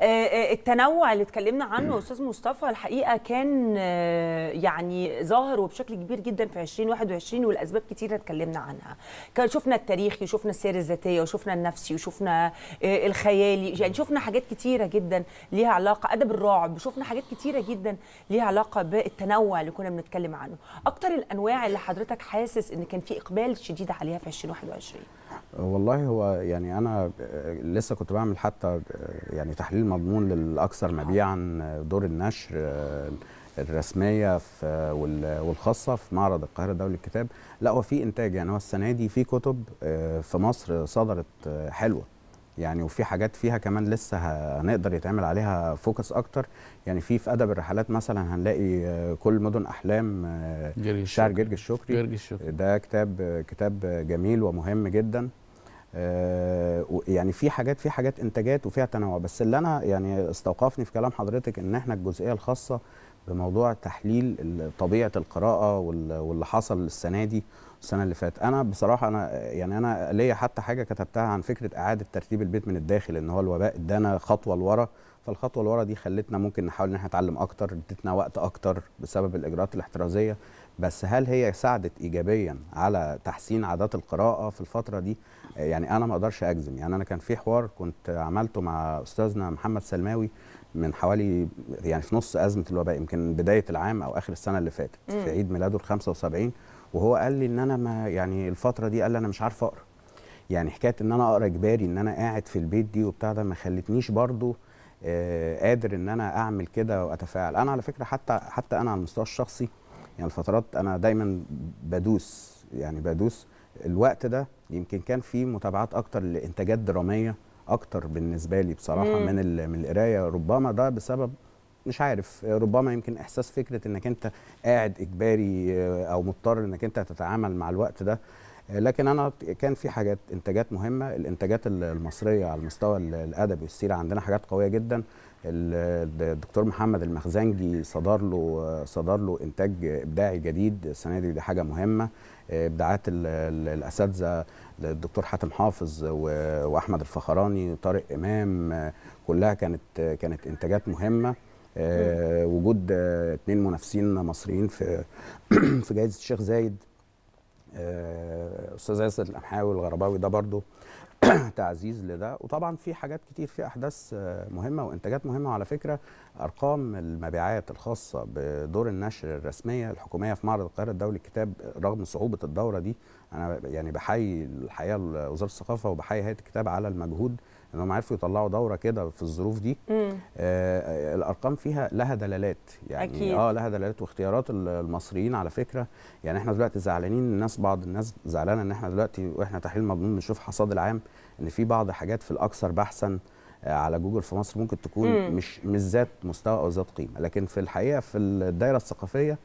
آه، آه، التنوع اللي اتكلمنا عنه استاذ مصطفى الحقيقه كان آه، يعني ظاهر وبشكل كبير جدا في 2021 والاسباب كتير اتكلمنا عنها كان شفنا التاريخي وشفنا السير الذاتيه وشفنا النفسي وشفنا الخيالي يعني شفنا حاجات كتيره جدا ليها علاقه ادب الرعب شفنا حاجات كتيره جدا ليها علاقه بالتنوع اللي كنا بنتكلم عنه اكتر الانواع اللي حضرتك حاسس ان كان في اقبال شديد عليها في 2021 والله هو يعني انا آه، لسه كنت بعمل حتى آه، يعني تحليل مضمون للاكثر مبيعا آه، دور النشر الرسميه في والخاصه في معرض القاهره الدولي للكتاب لا هو في انتاج يعني هو السنه دي في كتب في مصر صدرت حلوه يعني وفي حاجات فيها كمان لسه هنقدر يتعمل عليها فوكس اكتر يعني في في ادب الرحلات مثلا هنلاقي كل مدن احلام شعر جرجس الشكري جرجس الشكري ده كتاب كتاب جميل ومهم جدا آه، يعني في حاجات في حاجات انتاجات وفيها تنوع بس اللي انا يعني استوقفني في كلام حضرتك ان احنا الجزئيه الخاصه بموضوع تحليل طبيعه القراءه واللي حصل السنه دي السنه اللي فاتت انا بصراحه انا يعني انا ليا حتى حاجه كتبتها عن فكره اعاده ترتيب البيت من الداخل ان هو الوباء ادانا خطوه لورا فالخطوه لورا دي خلتنا ممكن نحاول ان احنا نتعلم اكتر ادتنا وقت اكتر بسبب الاجراءات الاحترازيه بس هل هي ساعدت ايجابيا على تحسين عادات القراءه في الفتره دي يعني انا ما اقدرش اجزم يعني انا كان في حوار كنت عملته مع استاذنا محمد سلماوي من حوالي يعني في نص ازمه الوباء يمكن بدايه العام او اخر السنه اللي فاتت في عيد ميلاده ال 75 وهو قال لي ان انا ما يعني الفتره دي قال لي انا مش عارف اقرا يعني حكايه ان انا اقرا اجباري ان انا قاعد في البيت دي وبتاع ده ما خلتنيش برضو آه قادر ان انا اعمل كده واتفاعل انا على فكره حتى حتى انا على المستوى الشخصي يعني الفترات انا دايما بدوس يعني بدوس الوقت ده يمكن كان فيه متابعات اكتر لانتاجات دراميه اكتر بالنسبه لي بصراحه مم. من من القرايه ربما ده بسبب مش عارف ربما يمكن احساس فكره انك انت قاعد اجباري آه، او مضطر انك انت تتعامل مع الوقت ده لكن انا كان في حاجات انتاجات مهمه الانتاجات المصريه على المستوى الادبي والسيره عندنا حاجات قويه جدا الدكتور محمد المخزنجي صدر له صدر له انتاج ابداعي جديد السنه دي دي حاجه مهمه ابداعات الاساتذه الدكتور حاتم حافظ واحمد الفخراني وطارق امام كلها كانت كانت انتاجات مهمه آه، وجود اثنين منافسين مصريين في في جائزه الشيخ زايد آه، استاذ ياسر القمحاوي الغرباوي ده برضو تعزيز لده وطبعا في حاجات كتير في احداث آه، مهمه وانتاجات مهمه وعلى فكره ارقام المبيعات الخاصه بدور النشر الرسميه الحكوميه في معرض القاهره الدولي للكتاب رغم صعوبه الدوره دي انا يعني بحيي الحقيقه وزاره الثقافه وبحيي هيئه الكتاب على المجهود انهم عرفوا يطلعوا دوره كده في الظروف دي آه،, آه الارقام فيها لها دلالات يعني أكيد. اه لها دلالات واختيارات المصريين على فكره يعني احنا دلوقتي زعلانين الناس بعض الناس زعلانه ان احنا دلوقتي واحنا تحليل مضمون بنشوف حصاد العام ان في بعض حاجات في الاكثر بحثا آه، على جوجل في مصر ممكن تكون مم. مش مش ذات مستوى او ذات قيمه لكن في الحقيقه في الدايره الثقافيه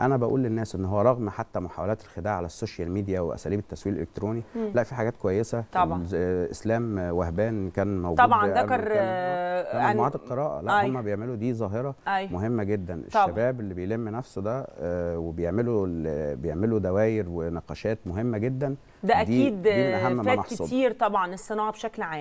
انا بقول للناس ان هو رغم حتى محاولات الخداع على السوشيال ميديا واساليب التسويق الالكتروني مم. لا في حاجات كويسه طبعا اسلام وهبان كان موجود طبعا ذكر آه، مجموعات القراءه لا أي. أيوه. هم بيعملوا دي ظاهره أي. أيوه. مهمه جدا طبعا. الشباب اللي بيلم نفسه ده آه، وبيعملوا بيعملوا دواير ونقاشات مهمه جدا ده اكيد دي, من أهم فات كتير طبعا الصناعه بشكل عام